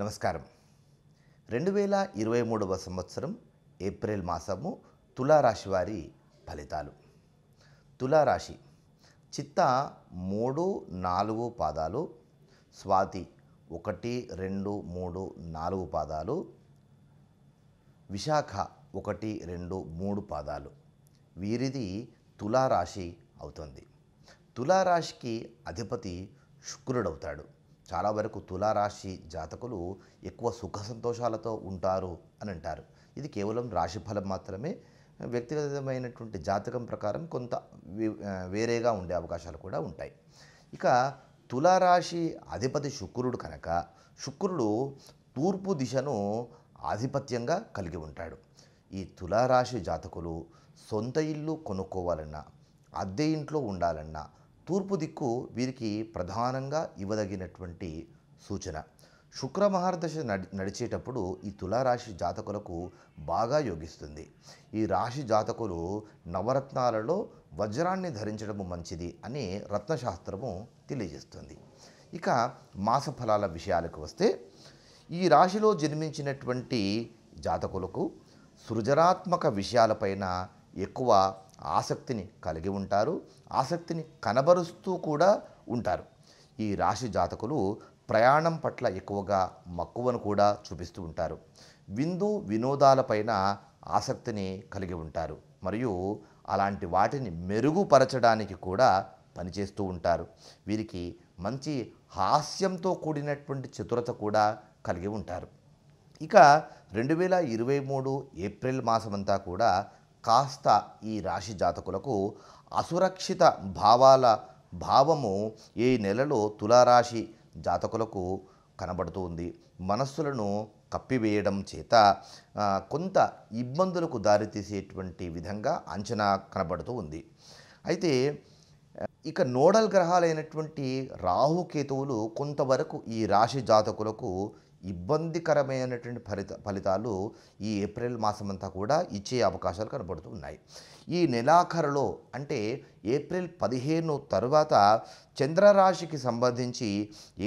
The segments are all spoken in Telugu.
నమస్కారం రెండు వేల ఇరవై మూడవ సంవత్సరం ఏప్రిల్ మాసము తులారాశి వారి ఫలితాలు తులారాశి చిత్త మూడు నాలుగు పాదాలు స్వాతి ఒకటి రెండు మూడు నాలుగు పాదాలు విశాఖ ఒకటి రెండు మూడు పాదాలు వీరిది తులారాశి అవుతుంది తులారాశికి అధిపతి శుక్రుడవుతాడు చాలా వరకు తులారాశి జాతకులు ఎక్కువ సుఖ సంతోషాలతో ఉంటారు అని అంటారు ఇది కేవలం రాశి ఫలం మాత్రమే వ్యక్తిగతమైనటువంటి జాతకం ప్రకారం కొంత వేరేగా ఉండే అవకాశాలు కూడా ఉంటాయి ఇక తులారాశి అధిపతి శుక్రుడు కనుక శుక్రుడు తూర్పు దిశను ఆధిపత్యంగా కలిగి ఉంటాడు ఈ తులారాశి జాతకులు సొంత ఇల్లు కొనుక్కోవాలన్నా అద్దె ఇంట్లో ఉండాలన్నా తూర్పు దిక్కు వీరికి ప్రధానంగా ఇవ్వదగినటువంటి సూచన శుక్ర నడి నడిచేటప్పుడు ఈ తులారాశి జాతకులకు బాగా యోగిస్తుంది ఈ రాశి జాతకులు నవరత్నాలలో వజ్రాన్ని ధరించడము మంచిది అని రత్నశాస్త్రము తెలియజేస్తుంది ఇక మాసఫలాల విషయాలకు వస్తే ఈ రాశిలో జన్మించినటువంటి జాతకులకు సృజనాత్మక విషయాలపైన ఎక్కువ ఆసక్తిని కలిగి ఉంటారు ఆసక్తిని కనబరుస్తూ కూడా ఉంటారు ఈ రాశి జాతకులు ప్రయాణం పట్ల ఎక్కువగా మక్కువను కూడా చూపిస్తూ ఉంటారు విందు వినోదాలపైన ఆసక్తిని కలిగి ఉంటారు మరియు అలాంటి వాటిని మెరుగుపరచడానికి కూడా పనిచేస్తూ ఉంటారు వీరికి మంచి హాస్యంతో కూడినటువంటి చతురత కూడా కలిగి ఉంటారు ఇక రెండు వేల ఇరవై మూడు ఏప్రిల్ మాసమంతా కూడా కాస్త ఈ రాశి జాతకులకు అసురక్షిత భావాల భావము ఈ నెలలో తులారాశి జాతకులకు కనబడుతూ ఉంది మనస్సులను కప్పివేయడం చేత కొంత ఇబ్బందులకు దారితీసేటువంటి విధంగా అంచనా కనబడుతూ ఉంది అయితే ఇక నోడల్ గ్రహాలైనటువంటి రాహుకేతువులు కొంతవరకు ఈ రాశి జాతకులకు ఇబ్బందికరమైనటువంటి ఫలిత ఫలితాలు ఈ ఏప్రిల్ మాసమంతా కూడా ఇచ్చే అవకాశాలు కనబడుతూ ఉన్నాయి ఈ నెలాఖరులో అంటే ఏప్రిల్ పదిహేను తర్వాత చంద్రరాశికి సంబంధించి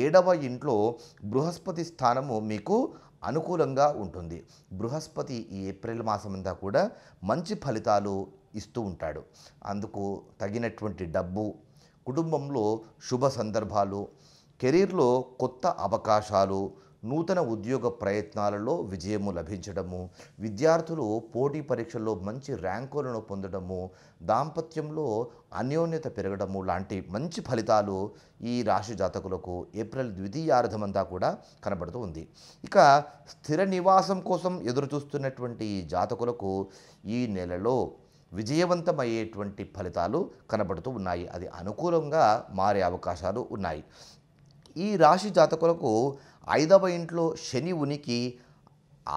ఏడవ ఇంట్లో బృహస్పతి స్థానము మీకు అనుకూలంగా ఉంటుంది బృహస్పతి ఈ ఏప్రిల్ మాసమంతా కూడా మంచి ఫలితాలు ఇస్తూ ఉంటాడు అందుకు తగినటువంటి డబ్బు కుటుంబంలో శుభ సందర్భాలు కెరీర్లో కొత్త అవకాశాలు నూతన ఉద్యోగ ప్రయత్నాలలో విజయము లభించడము విద్యార్థులు పోటీ పరీక్షల్లో మంచి ర్యాంకులను పొందడము దాంపత్యంలో అన్యోన్యత పెరగడము లాంటి మంచి ఫలితాలు ఈ రాశి జాతకులకు ఏప్రిల్ ద్వితీయార్థమంతా కూడా కనబడుతూ ఉంది ఇక స్థిర నివాసం కోసం ఎదురుచూస్తున్నటువంటి జాతకులకు ఈ నెలలో విజయవంతమయ్యేటువంటి ఫలితాలు కనబడుతూ ఉన్నాయి అది అనుకూలంగా మారే అవకాశాలు ఉన్నాయి ఈ రాశి జాతకులకు ఐదవ ఇంట్లో శని ఉనికి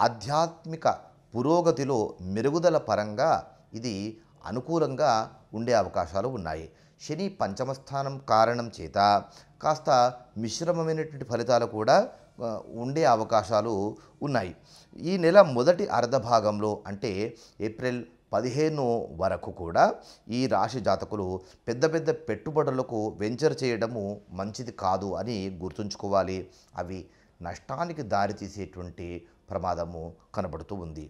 ఆధ్యాత్మిక పురోగతిలో మెరుగుదల పరంగా ఇది అనుకూలంగా ఉండే అవకాశాలు ఉన్నాయి శని పంచమ స్థానం కారణం చేత కాస్త మిశ్రమమైనటువంటి ఫలితాలు కూడా ఉండే అవకాశాలు ఉన్నాయి ఈ నెల మొదటి అర్ధభాగంలో అంటే ఏప్రిల్ పదిహేను వరకు కూడా ఈ రాశి జాతకులు పెద్ద పెద్ద పెట్టుబడులకు వెంచర్ చేయడము మంచిది కాదు అని గుర్తుంచుకోవాలి అవి నష్టానికి దారితీసేటువంటి ప్రమాదము కనబడుతూ ఉంది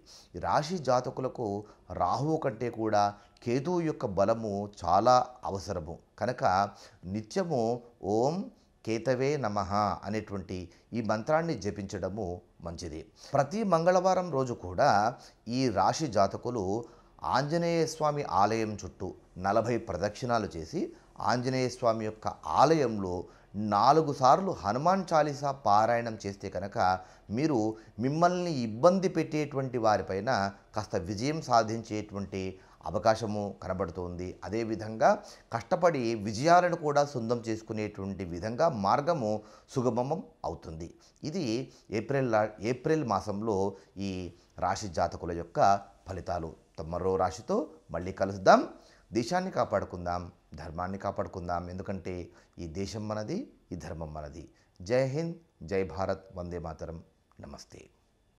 రాశి జాతకులకు రాహువు కంటే కూడా కేతువు యొక్క బలము చాలా అవసరము కనుక నిత్యము ఓం కేతవే నమ అనేటువంటి ఈ మంత్రాన్ని జపించడము మంచిది ప్రతి మంగళవారం రోజు కూడా ఈ రాశి జాతకులు ఆంజనేయ స్వామి ఆలయం చుట్టూ నలభై ప్రదక్షిణాలు చేసి ఆంజనేయ స్వామి యొక్క ఆలయంలో నాలుగు సార్లు హనుమాన్ చాలీసా పారాయణం చేస్తే కనుక మీరు మిమ్మల్ని ఇబ్బంది పెట్టేటువంటి వారిపైన కాస్త విజయం సాధించేటువంటి అవకాశము కనబడుతోంది అదేవిధంగా కష్టపడి విజయాలను కూడా సొంతం చేసుకునేటువంటి విధంగా మార్గము సుగమం అవుతుంది ఇది ఏప్రిల్ ఏప్రిల్ మాసంలో ఈ రాశి జాతకుల యొక్క ఫలితాలు మరో రాశితో మళ్ళీ కలుద్దాం దేశాన్ని కాపాడుకుందాం ధర్మాన్ని కాపాడుకుందాం ఎందుకంటే ఈ దేశం మనది ఈ ధర్మం మనది జై హింద్ జై భారత్ వందే మాతరం నమస్తే